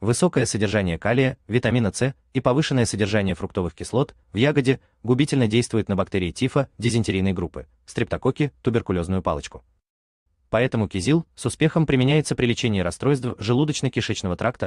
Высокое содержание калия, витамина С и повышенное содержание фруктовых кислот в ягоде губительно действует на бактерии тифа дизентерийной группы, стрептококки, туберкулезную палочку. Поэтому кизил с успехом применяется при лечении расстройств желудочно-кишечного тракта,